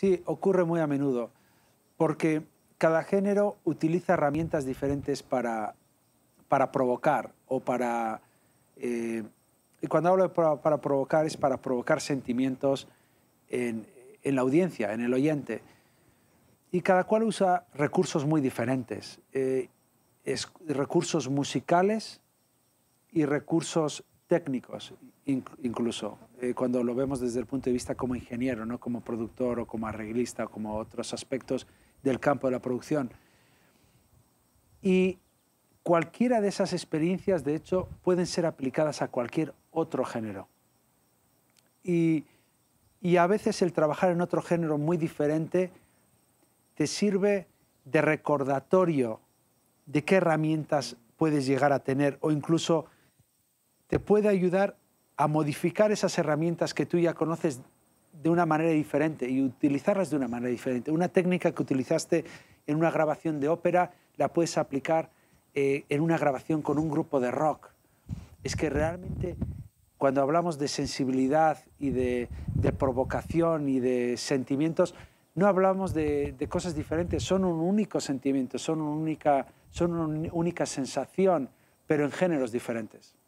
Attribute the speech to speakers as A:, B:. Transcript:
A: Sí, ocurre muy a menudo, porque cada género utiliza herramientas diferentes para, para provocar o para... Eh, y cuando hablo de para, provocar es para provocar sentimientos en, la audiencia, en el oyente. Y cada cual usa recursos muy diferentes, eh, recursos musicales y recursos técnicos, incluso, eh, cuando lo vemos desde el punto de vista como ingeniero, no como productor o como arreglista o como otros aspectos del campo de la producción. Y cualquiera de esas experiencias, de hecho, pueden ser aplicadas a cualquier otro género. Y, y a veces el trabajar en otro género muy diferente te sirve de recordatorio de qué herramientas puedes llegar a tener o incluso te puede ayudar a modificar esas herramientas que tú ya conoces de una manera diferente y utilizarlas de una manera diferente. Una técnica que utilizaste en una grabación de ópera la puedes aplicar eh, en una grabación con un grupo de rock. Es que realmente cuando hablamos de sensibilidad y de, provocación y de sentimientos, no hablamos de, cosas diferentes, son un único sentimiento, son son una única sensación, pero en géneros diferentes.